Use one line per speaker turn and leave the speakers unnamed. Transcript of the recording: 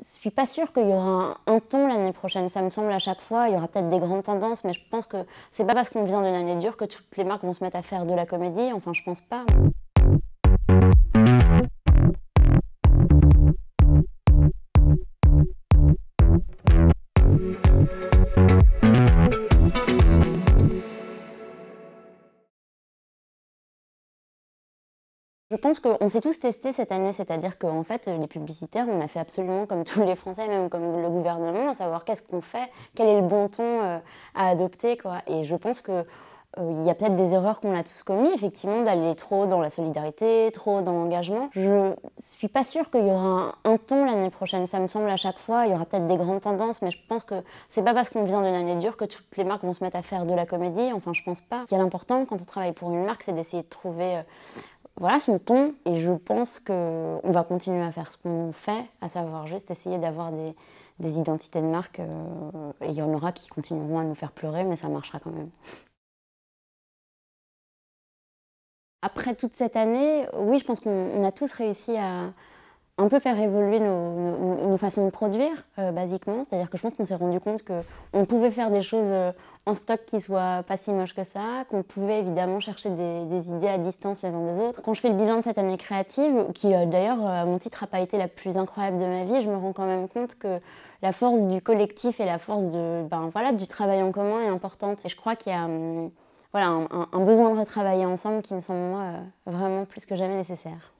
Je suis pas sûre qu'il y aura un, ton temps l'année prochaine. Ça me semble à chaque fois, il y aura peut-être des grandes tendances, mais je pense que c'est pas parce qu'on vient d'une année dure que toutes les marques vont se mettre à faire de la comédie. Enfin, je pense pas. Je pense qu'on s'est tous testés cette année, c'est-à-dire qu'en fait, les publicitaires, on a fait absolument comme tous les Français, même comme le gouvernement, à savoir qu'est-ce qu'on fait, quel est le bon ton euh, à adopter. Quoi. Et je pense que euh, il y a peut-être des erreurs qu'on a tous commises, effectivement, d'aller trop dans la solidarité, trop dans l'engagement. Je suis pas sûre qu'il y aura un, ton l'année prochaine. Ça me semble à chaque fois, il y aura peut-être des grandes tendances, mais je pense que c'est pas parce qu'on vient d'une année dure que toutes les marques vont se mettre à faire de la comédie. Enfin, je pense pas. Ce qui est important quand on travaille pour une marque, c'est d'essayer de trouver euh, voilà son ton et je pense qu'on va continuer à faire ce qu'on fait, à savoir juste essayer d'avoir des, identités de marque. Euh, et il y en aura qui continueront à nous
faire pleurer, mais ça marchera quand même. Après
toute cette année, oui, je pense qu'on a tous réussi à un peu faire évoluer nos, façon de produire, euh, basiquement. C'est-à-dire que je pense qu'on s'est rendu compte qu'on pouvait faire des choses euh, en stock qui soient pas si moches que ça, qu'on pouvait évidemment chercher des, idées à distance les uns des autres. Quand je fais le bilan de cette année créative, qui euh, d'ailleurs, à mon titre, n'a pas été la plus incroyable de ma vie, je me rends quand même compte que la force du collectif et la force de, ben, voilà, du travail en commun est importante. Et je crois qu'il y a... Hum, voilà, un, besoin de retravailler ensemble qui me semble vraiment plus que jamais nécessaire.